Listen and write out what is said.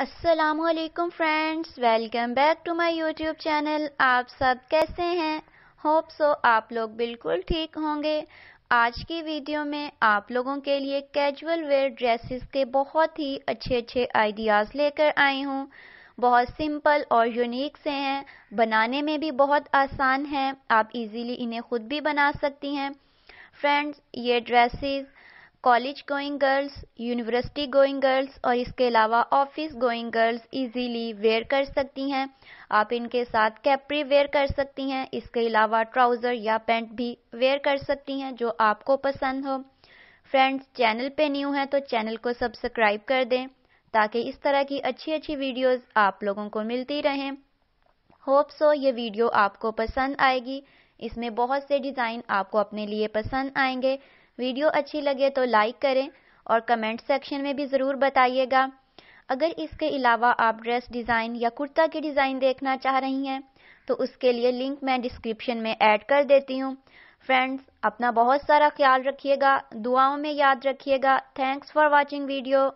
असलकम friends welcome back to my YouTube channel आप सब कैसे हैं होप सो आप लोग बिल्कुल ठीक होंगे आज की वीडियो में आप लोगों के लिए कैजुअल वेयर ड्रेसेस के बहुत ही अच्छे अच्छे आइडियाज़ लेकर आई हूँ बहुत सिंपल और यूनिक से हैं बनाने में भी बहुत आसान हैं आप इजीली इन्हें खुद भी बना सकती हैं फ्रेंड्स ये dresses college going girls university going girls और इसके अलावा office going girls easily wear कर सकती हैं आप इनके साथ कैप्री वेयर कर सकती हैं इसके अलावा ट्राउज़र या पैंट भी वेयर कर सकती हैं जो आपको पसंद हो फ्रेंड्स चैनल पे न्यू है तो चैनल को सब्सक्राइब कर दें ताकि इस तरह की अच्छी अच्छी वीडियोस आप लोगों को मिलती रहें होप सो ये वीडियो आपको पसंद आएगी इसमें बहुत से डिज़ाइन आपको अपने लिए पसंद आएंगे वीडियो अच्छी लगे तो लाइक करें और कमेंट सेक्शन में भी ज़रूर बताइएगा अगर इसके अलावा आप ड्रेस डिज़ाइन या कुर्ता की डिज़ाइन देखना चाह रही हैं तो उसके लिए लिंक मैं डिस्क्रिप्शन में ऐड कर देती हूँ फ्रेंड्स अपना बहुत सारा ख्याल रखिएगा दुआओं में याद रखिएगा थैंक्स फॉर वॉचिंग वीडियो